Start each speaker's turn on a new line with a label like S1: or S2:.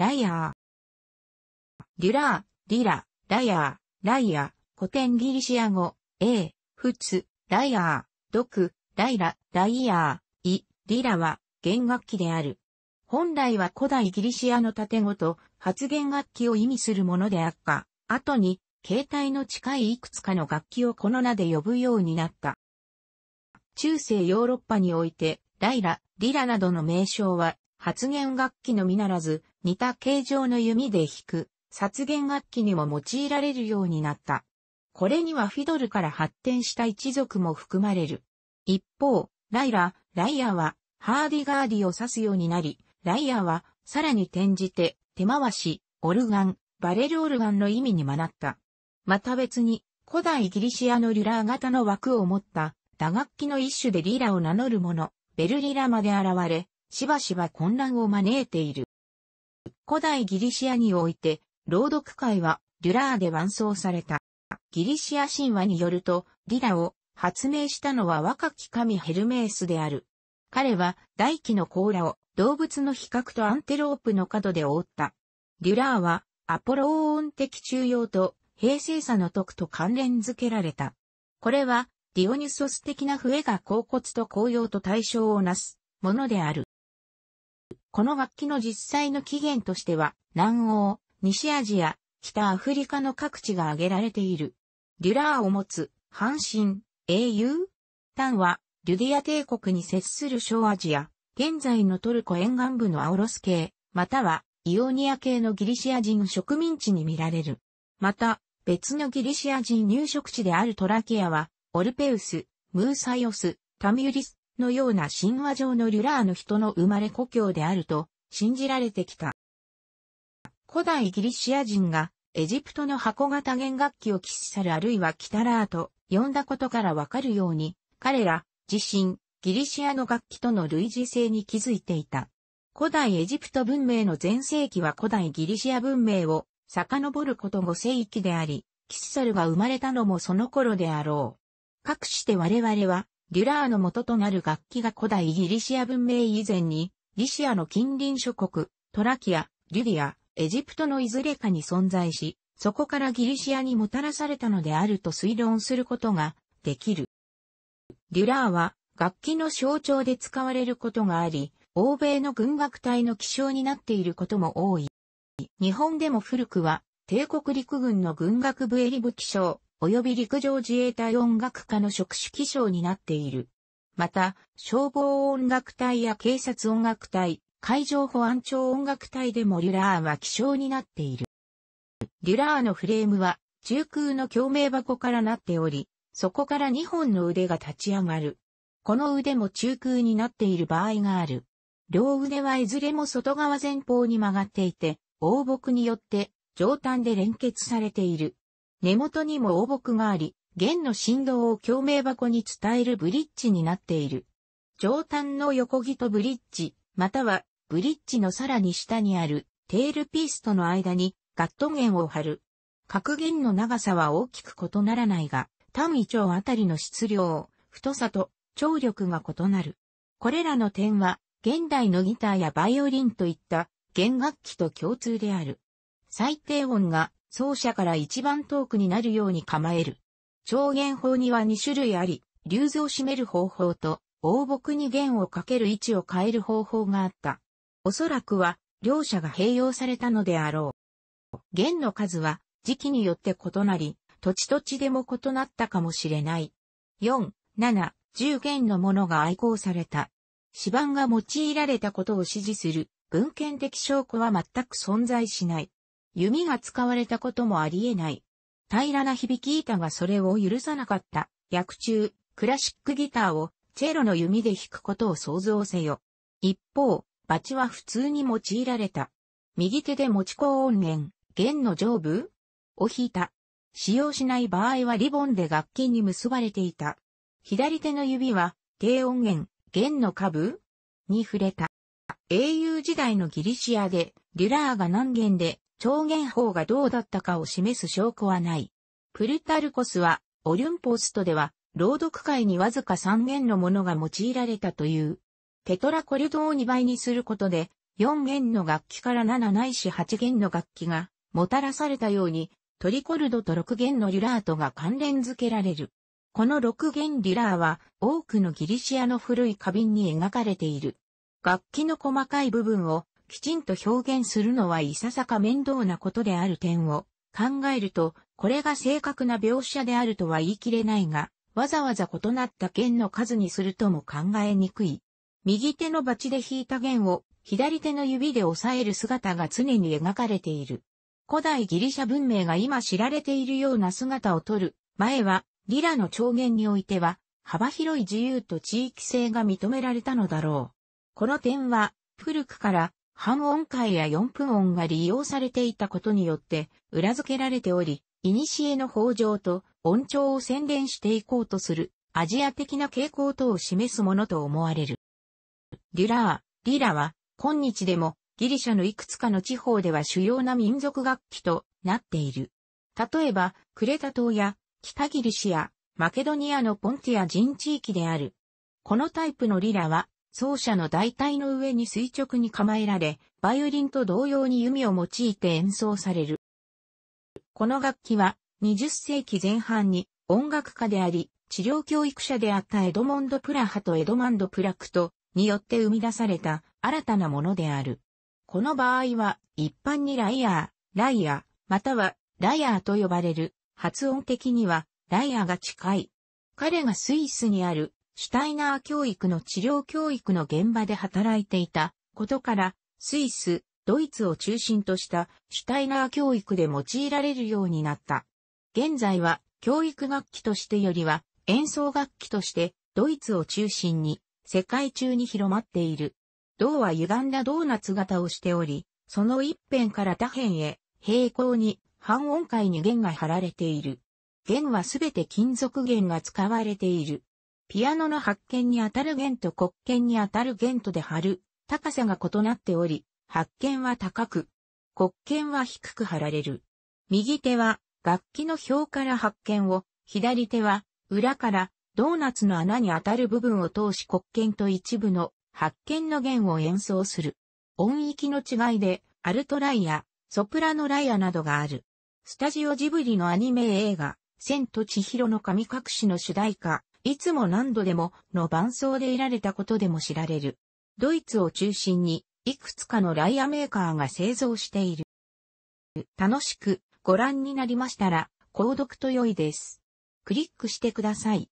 S1: ライアー。デュラー、ディラ、ライアー、ライアー、古典ギリシア語、A、フツ、ライアー、ドク、ライラ、ライアー、イ、リラは、弦楽器である。本来は古代ギリシアの盾語と発言楽器を意味するものであった後に、形態の近いいくつかの楽器をこの名で呼ぶようになった。中世ヨーロッパにおいて、ライラ、リラなどの名称は、発言楽器のみならず、似た形状の弓で弾く、殺弦楽器にも用いられるようになった。これにはフィドルから発展した一族も含まれる。一方、ライラ、ライアは、ハーディガーディを指すようになり、ライアは、さらに転じて、手回し、オルガン、バレルオルガンの意味にまなった。また別に、古代ギリシアのリラー型の枠を持った、打楽器の一種でリラを名乗るもの、ベルリラまで現れ、しばしば混乱を招いている。古代ギリシアにおいて、朗読会はデュラーで伴奏された。ギリシア神話によると、ディラを発明したのは若き神ヘルメースである。彼は大気の甲羅を動物の比較とアンテロープの角で覆った。デュラーはアポロ王音的中央と平成さの徳と関連付けられた。これはディオニュソス的な笛が甲骨と紅葉と対象をなすものである。この楽器の実際の起源としては、南欧、西アジア、北アフリカの各地が挙げられている。デュラーを持つ、阪神、英雄ンは、リュディア帝国に接する小アジア、現在のトルコ沿岸部のアオロス系、または、イオニア系のギリシア人植民地に見られる。また、別のギリシア人入植地であるトラキアは、オルペウス、ムーサイオス、タミュリスのような神話上のリュラーの人の生まれ故郷であると信じられてきた。古代ギリシア人がエジプトの箱型弦楽器をキッサルあるいはキタラーと呼んだことからわかるように、彼ら自身、ギリシアの楽器との類似性に気づいていた。古代エジプト文明の前世紀は古代ギリシア文明を遡ること5世紀であり、キッサルが生まれたのもその頃であろう。かくして我々はデュラーの元となる楽器が古代ギリシア文明以前に、リシアの近隣諸国、トラキア、リュリア、エジプトのいずれかに存在し、そこからギリシアにもたらされたのであると推論することができる。デュラーは楽器の象徴で使われることがあり、欧米の軍楽隊の気象になっていることも多い。日本でも古くは帝国陸軍の軍楽部エリ部気象及び陸上自衛隊音楽家の職種記章になっている。また、消防音楽隊や警察音楽隊、海上保安庁音楽隊でもリュラーは気象になっている。リュラーのフレームは中空の共鳴箱からなっており、そこから2本の腕が立ち上がる。この腕も中空になっている場合がある。両腕はいずれも外側前方に曲がっていて、応木によって上端で連結されている。根元にも黄木があり、弦の振動を共鳴箱に伝えるブリッジになっている。上端の横木とブリッジ、またはブリッジのさらに下にあるテールピースとの間にガット弦を張る。各弦の長さは大きく異ならないが、単位長あたりの質量、太さと張力が異なる。これらの点は、現代のギターやバイオリンといった弦楽器と共通である。最低音が走者から一番遠くになるように構える。超弦法には2種類あり、竜図を締める方法と、大木に弦をかける位置を変える方法があった。おそらくは、両者が併用されたのであろう。弦の数は、時期によって異なり、土地土地でも異なったかもしれない。4、7、10弦のものが愛好された。指板が用いられたことを指示する文献的証拠は全く存在しない。弓が使われたこともあり得ない。平らな響き板がそれを許さなかった。薬中、クラシックギターをチェロの弓で弾くことを想像せよ。一方、バチは普通に用いられた。右手で持ち高音源、弦の上部を弾いた。使用しない場合はリボンで楽器に結ばれていた。左手の指は低音源、弦の下部に触れた。英雄時代のギリシアで、デュラーが何弦で超弦法がどうだったかを示す証拠はない。プルタルコスは、オリュンポストでは、朗読会にわずか3弦のものが用いられたという。テトラコルドを2倍にすることで、4弦の楽器から7ないし8弦の楽器がもたらされたように、トリコルドと6弦のリュラートが関連づけられる。この6弦リュラーは多くのギリシアの古い花瓶に描かれている。楽器の細かい部分をきちんと表現するのはいささか面倒なことである点を考えると、これが正確な描写であるとは言い切れないが、わざわざ異なった弦の数にするとも考えにくい。右手のバチで弾いた弦を左手の指で押さえる姿が常に描かれている。古代ギリシャ文明が今知られているような姿をとる前は、リラの長弦においては、幅広い自由と地域性が認められたのだろう。この点は、古くから半音階や四分音が利用されていたことによって裏付けられており、古の法上と音調を宣伝していこうとするアジア的な傾向等を示すものと思われる。デュラー、リラは今日でもギリシャのいくつかの地方では主要な民族楽器となっている。例えば、クレタ島や北ギリシア、マケドニアのポンティア人地域である。このタイプのリラは奏者の大体の上に垂直に構えられ、バイオリンと同様に弓を用いて演奏される。この楽器は、20世紀前半に音楽家であり、治療教育者であったエドモンド・プラハとエドマンド・プラクトによって生み出された新たなものである。この場合は、一般にライアー、ライアー、またはライアーと呼ばれる、発音的にはライアーが近い。彼がスイスにあるシュタイナー教育の治療教育の現場で働いていたことから、スイス、ドイツを中心としたシュタイナー教育で用いられるようになった。現在は教育楽器としてよりは演奏楽器としてドイツを中心に世界中に広まっている。銅は歪んだドーナツ型をしており、その一辺から他辺へ平行に半音階に弦が張られている。弦はすべて金属弦が使われている。ピアノの発見にあたる弦と国権にあたる弦とで張る、高さが異なっており、発見は高く、国権は低く張られる。右手は楽器の表から発見を、左手は裏からドーナツの穴に当たる部分を通し国権と一部の発見の弦を演奏する。音域の違いで、アルトライア、ソプラノライアなどがある。スタジオジブリのアニメ映画、千と千尋の神隠しの主題歌、いつも何度でもの伴奏で得られたことでも知られる。ドイツを中心に、いくつかのライアメーカーが製造している。楽しくご覧になりましたら、購読と良いです。クリックしてください。